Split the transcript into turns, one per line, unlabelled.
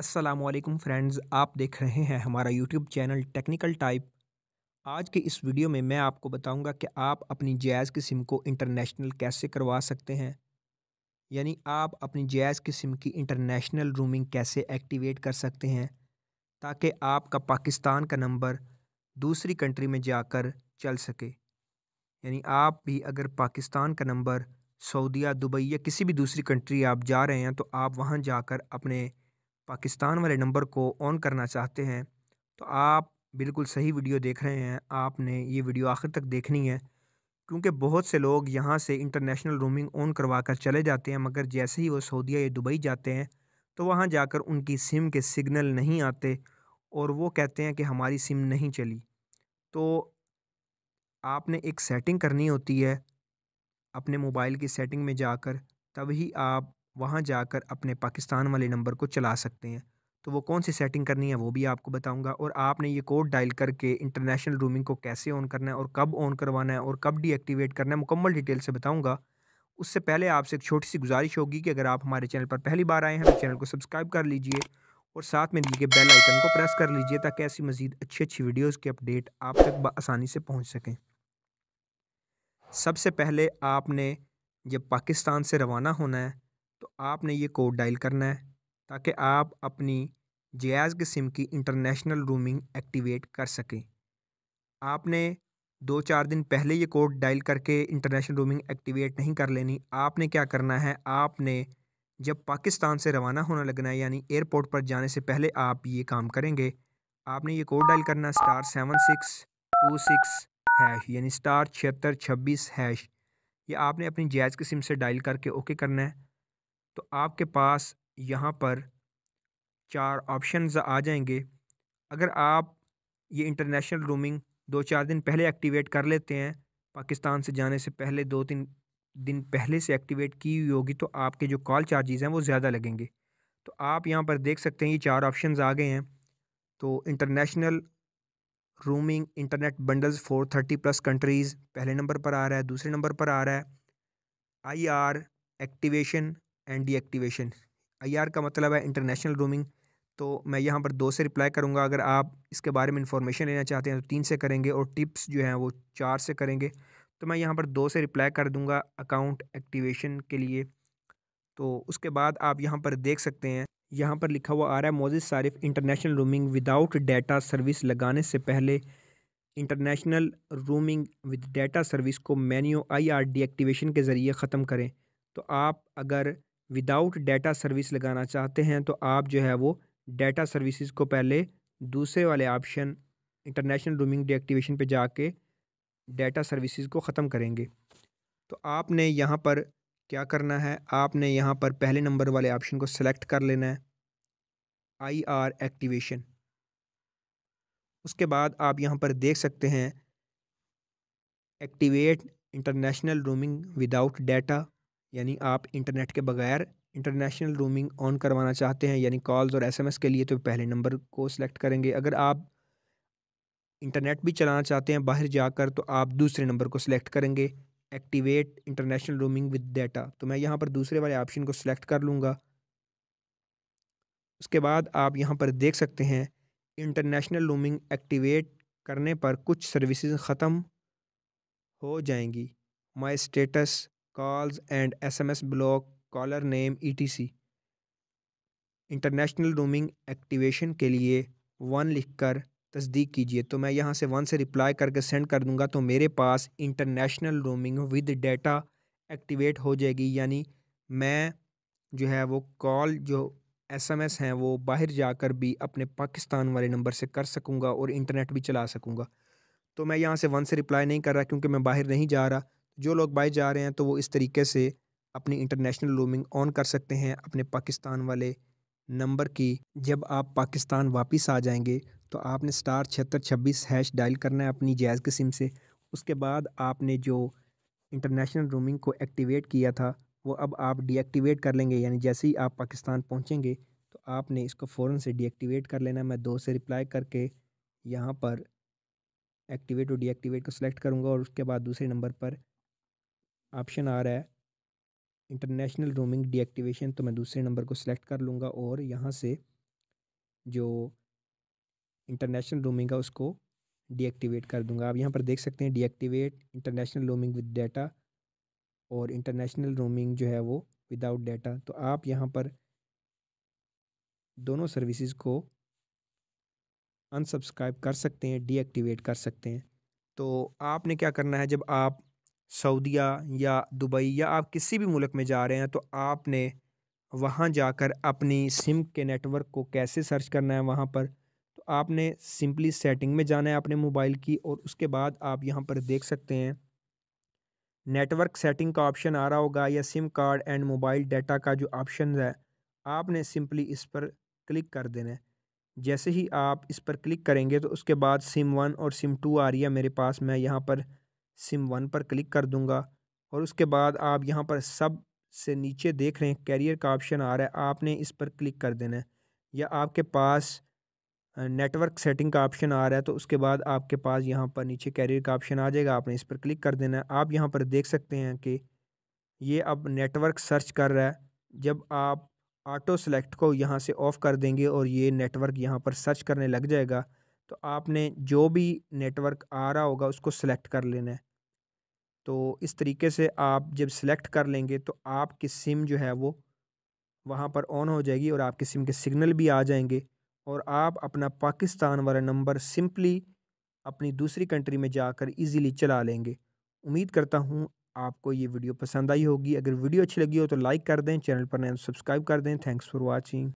Aslam friends आप देख रहे हैं हमारा यूट्यूब चैनल टेक्निकल टाइप आज के इस वीडियो में मैं आपको बताऊंगा कि आप अपनी जैज़ की सिम को इंटरनेशनल कैसे करवा सकते हैं यानी आप अपनी जैज़ की सिम की इंटरनेशनल रूमिंग कैसे एक्टिवेट कर सकते हैं ताकि आपका पाकिस्तान का नंबर दूसरी कंट्री में जाकर चल सके यानी आप भी अगर पाकिस्तान का नंबर सऊदीया दुबई या किसी भी दूसरी कंट्री आप जा रहे हैं तो आप वहाँ जाकर अपने पाकिस्तान वाले नंबर को ऑन करना चाहते हैं तो आप बिल्कुल सही वीडियो देख रहे हैं आपने ये वीडियो आखिर तक देखनी है क्योंकि बहुत से लोग यहाँ से इंटरनेशनल रोमिंग ऑन करवा कर चले जाते हैं मगर जैसे ही वो सऊदीया या दुबई जाते हैं तो वहाँ जाकर उनकी सिम के सिग्नल नहीं आते और वो कहते हैं कि हमारी सिम नहीं चली तो आपने एक सेटिंग करनी होती है अपने मोबाइल की सेटिंग में जाकर तभी आप वहाँ जाकर अपने पाकिस्तान वाले नंबर को चला सकते हैं तो वो कौन सी सेटिंग करनी है वो भी आपको बताऊंगा और आपने ये कोड डायल करके इंटरनेशनल रूमिंग को कैसे ऑन करना है और कब ऑन करवाना है और कब डीएक्टिवेट करना है मुकम्मल डिटेल से बताऊंगा उससे पहले आपसे एक छोटी सी गुजारिश होगी कि अगर आप हमारे चैनल पर पहली बार आए हैं तो चैनल को सब्सक्राइब कर लीजिए और साथ में दीजिए बेल आइकन को प्रेस कर लीजिए ताकि ऐसी मज़ीद अच्छी अच्छी वीडियोज़ के अपडेट आप तक आसानी से पहुँच सकें सबसे पहले आपने जब पाकिस्तान से रवाना होना है तो आपने ये कोड डायल करना है ताकि आप अपनी जयाज़ किस्म की इंटरनेशनल रूमिंग एक्टिवेट कर सकें आपने दो चार दिन पहले ये कोड डायल करके इंटरनेशनल रूमिंग एक्टिवेट नहीं कर लेनी आपने क्या करना है आपने जब पाकिस्तान से रवाना होना लगना है यानी एयरपोर्ट पर जाने से पहले आप ये काम करेंगे आपने ये कोड डायल करना star seven six two six hash यानी स्टार छिहत्तर छब्बीस हैश ये आपने अपनी जैज़ सिम से डायल करके ओके करना है तो आपके पास यहाँ पर चार ऑप्शन आ जाएंगे अगर आप ये इंटरनेशनल रोमिंग दो चार दिन पहले एक्टिवेट कर लेते हैं पाकिस्तान से जाने से पहले दो तीन दिन पहले से एक्टिवेट की हुई होगी तो आपके जो कॉल चार्जेज़ हैं वो ज़्यादा लगेंगे तो आप यहाँ पर देख सकते हैं ये चार ऑप्शन आ गए हैं तो international roaming internet bundles four thirty plus countries पहले नंबर पर आ रहा है दूसरे नंबर पर आ रहा है I R activation and deactivation IR का मतलब है इंटरनेशनल रोमिंग तो मैं यहाँ पर दो से रिप्लाई करूँगा अगर आप इसके बारे में इंफॉर्मेशन लेना चाहते हैं तो तीन से करेंगे और टिप्स जो हैं वो चार से करेंगे तो मैं यहाँ पर दो से रिप्लाई कर दूँगा अकाउंट एक्टिवेशन के लिए तो उसके बाद आप यहाँ पर देख सकते हैं यहाँ पर लिखा हुआ आ रहा है मोजि सारिफ international roaming without data service लगाने से पहले international roaming with data service को आर आईआर डीएक्टिवेशन के ज़रिए ख़त्म करें तो आप अगर विदाउट डेटा सर्विस लगाना चाहते हैं तो आप जो है वो डेटा सर्विसेज को पहले दूसरे वाले ऑप्शन इंटरनेशनल रूमिंग डीएक्टिवेशन पे जाके डेटा सर्विसेज को ख़त्म करेंगे तो आपने यहाँ पर क्या करना है आपने यहाँ पर पहले नंबर वाले ऑप्शन को सिलेक्ट कर लेना है आई आर एक्टिवेशन उसके बाद आप यहाँ पर देख सकते हैं activate international roaming without data यानी आप इंटरनेट के बगैर इंटरनेशनल रोमिंग ऑन करवाना चाहते हैं यानी कॉल्स और एसएमएस के लिए तो पहले नंबर को सिलेक्ट करेंगे अगर आप इंटरनेट भी चलाना चाहते हैं बाहर जाकर तो आप दूसरे नंबर को सिलेक्ट करेंगे activate international roaming with data तो मैं यहाँ पर दूसरे वाले ऑप्शन को सिलेक्ट कर लूँगा उसके बाद आप यहाँ पर देख सकते हैं इंटरनेशनल रोमिंग एक्टिवेट करने पर कुछ सर्विसेज ख़त्म हो जाएंगी my status calls and SMS block, caller name, etc. International roaming activation के लिए वन लिखकर तस्दीक कीजिए तो मैं यहाँ से वन से रिप्लाई करके सेंड कर दूंगा तो मेरे पास international roaming with data activate हो जाएगी यानी मैं जो है वो कॉल जो एसएमएस हैं वो बाहर जाकर भी अपने पाकिस्तान वाले नंबर से कर सकूँगा और इंटरनेट भी चला सकूँगा तो मैं यहाँ से वन से रिप्लाई नहीं कर रहा क्योंकि मैं बाहर नहीं जा रहा जो लोग बाई जा रहे हैं तो वो इस तरीके से अपनी इंटरनेशनल रोमिंग ऑन कर सकते हैं अपने पाकिस्तान वाले नंबर की जब आप पाकिस्तान वापस आ जाएंगे तो आपने स्टार छिहत्तर छब्बीस हैश डायल करना है अपनी जैज़ के सिम से उसके बाद आपने जो इंटरनेशनल रोमिंग को एक्टिवेट किया था वो अब आप डीएक्टिवेट कर लेंगे यानी जैसे ही आप पाकिस्तान पहुँचेंगे तो आपने इसको फ़ौर से डीएक्टिवेट कर लेना मैं दो से रिप्लाई करके यहाँ पर एक्टिवेट और डीएक्टिवेट को सिलेक्ट करूँगा और उसके बाद दूसरे नंबर पर ऑप्शन आ रहा है इंटरनेशनल रोमिंग डीएक्टिवेशन तो मैं दूसरे नंबर को सिलेक्ट कर लूँगा और यहाँ से जो इंटरनेशनल रोमिंग है उसको डीएक्टिवेट कर दूँगा आप यहाँ पर देख सकते हैं deactivate international roaming with data और इंटरनेशनल रोमिंग जो है वो विदाउट डाटा तो आप यहाँ पर दोनों सर्विसेज को अनसब्सक्राइब कर सकते हैं डीएक्टिवेट कर सकते हैं तो आपने क्या करना है जब आप सऊदिया या दुबई या आप किसी भी मुल्क में जा रहे हैं तो आपने वहाँ जाकर अपनी सिम के नेटवर्क को कैसे सर्च करना है वहाँ पर तो आपने सिंपली सेटिंग में जाना है अपने मोबाइल की और उसके बाद आप यहाँ पर देख सकते हैं नेटवर्क सेटिंग का ऑप्शन आ रहा होगा या SIM card and mobile data का जो ऑप्शन है आपने सिंपली इस पर क्लिक कर देना है जैसे ही आप इस पर क्लिक करेंगे तो उसके बाद सिम वन और सिम टू आ रही है मेरे पास मैं यहाँ पर सिम वन पर क्लिक कर दूंगा और उसके बाद आप यहाँ पर सब से नीचे देख रहे हैं कैरियर का ऑप्शन आ रहा है आपने इस पर क्लिक कर देना है या आपके पास नेटवर्क सेटिंग का ऑप्शन आ रहा है तो उसके बाद आपके पास यहाँ पर नीचे कैरियर का ऑप्शन आ जाएगा आपने इस पर क्लिक कर देना है आप यहाँ पर देख सकते हैं कि ये अब नेटवर्क सर्च कर रहा है जब आप ऑटो सेलेक्ट को यहाँ से ऑफ़ कर देंगे और ये नेटवर्क यहाँ पर सर्च करने लग जाएगा तो आपने जो भी नेटवर्क आ रहा होगा उसको सेलेक्ट कर लेना है तो इस तरीके से आप जब सिलेक्ट कर लेंगे तो आपकी सिम जो है वो वहाँ पर ऑन हो जाएगी और आपकी सिम के सिग्नल भी आ जाएंगे और आप अपना पाकिस्तान वाला नंबर सिंपली अपनी दूसरी कंट्री में जाकर इजीली चला लेंगे उम्मीद करता हूँ आपको ये वीडियो पसंद आई होगी अगर वीडियो अच्छी लगी हो तो लाइक कर दें चैनल पर नए सब्सक्राइब तो कर दें थैंक्स फॉर वॉचिंग